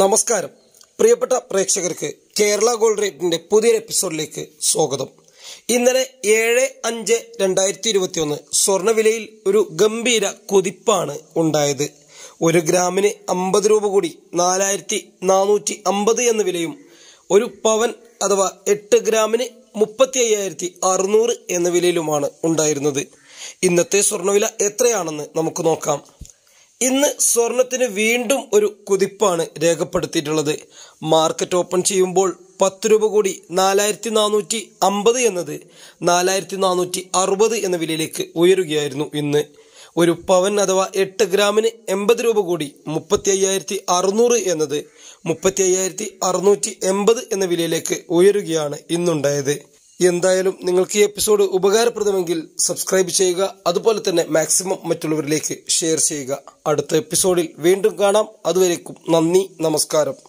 നമസ്കാരം പ്രിയപ്പെട്ട പ്രേക്ഷകർക്ക് കേരള ഗോൾഡ് റേറ്റിന്റെ പുതിയൊരു എപ്പിസോഡിലേക്ക് സ്വാഗതം ഇന്നലെ ഏഴ് അഞ്ച് രണ്ടായിരത്തി ഒന്ന് സ്വർണ്ണവിലയിൽ ഒരു ഗംഭീര കുതിപ്പാണ് ഉണ്ടായത് ഒരു ഗ്രാമിന് അമ്പത് രൂപ കൂടി നാലായിരത്തി നാനൂറ്റി അമ്പത് എന്ന വിലയും ഒരു പവൻ അഥവാ എട്ട് ഗ്രാമിന് മുപ്പത്തി അയ്യായിരത്തി അറുന്നൂറ് എന്ന വിലയിലുമാണ് ഉണ്ടായിരുന്നത് ഇന്നത്തെ സ്വർണ്ണവില എത്രയാണെന്ന് നമുക്ക് നോക്കാം ഇന്ന് സ്വർണത്തിന് വീണ്ടും ഒരു കുതിപ്പാണ് രേഖപ്പെടുത്തിയിട്ടുള്ളത് മാർക്കറ്റ് ഓപ്പൺ ചെയ്യുമ്പോൾ പത്ത് രൂപ കൂടി നാലായിരത്തി നാനൂറ്റി അമ്പത് എന്നത് നാലായിരത്തി നാനൂറ്റി അറുപത് എന്ന വിലയിലേക്ക് ഉയരുകയായിരുന്നു ഇന്ന് ഒരു പവൻ അഥവാ എട്ട് ഗ്രാമിന് എൺപത് രൂപ കൂടി മുപ്പത്തി അയ്യായിരത്തി അറുന്നൂറ് എന്നത് മുപ്പത്തി അയ്യായിരത്തി അറുന്നൂറ്റി എൺപത് എന്ന വിലയിലേക്ക് ഉയരുകയാണ് ഇന്നുണ്ടായത് എന്തായാലും നിങ്ങൾക്ക് ഈ എപ്പിസോഡ് ഉപകാരപ്രദമെങ്കിൽ സബ്സ്ക്രൈബ് ചെയ്യുക അതുപോലെ തന്നെ മാക്സിമം മറ്റുള്ളവരിലേക്ക് ഷെയർ ചെയ്യുക അടുത്ത എപ്പിസോഡിൽ വീണ്ടും കാണാം അതുവരേക്കും നന്ദി നമസ്കാരം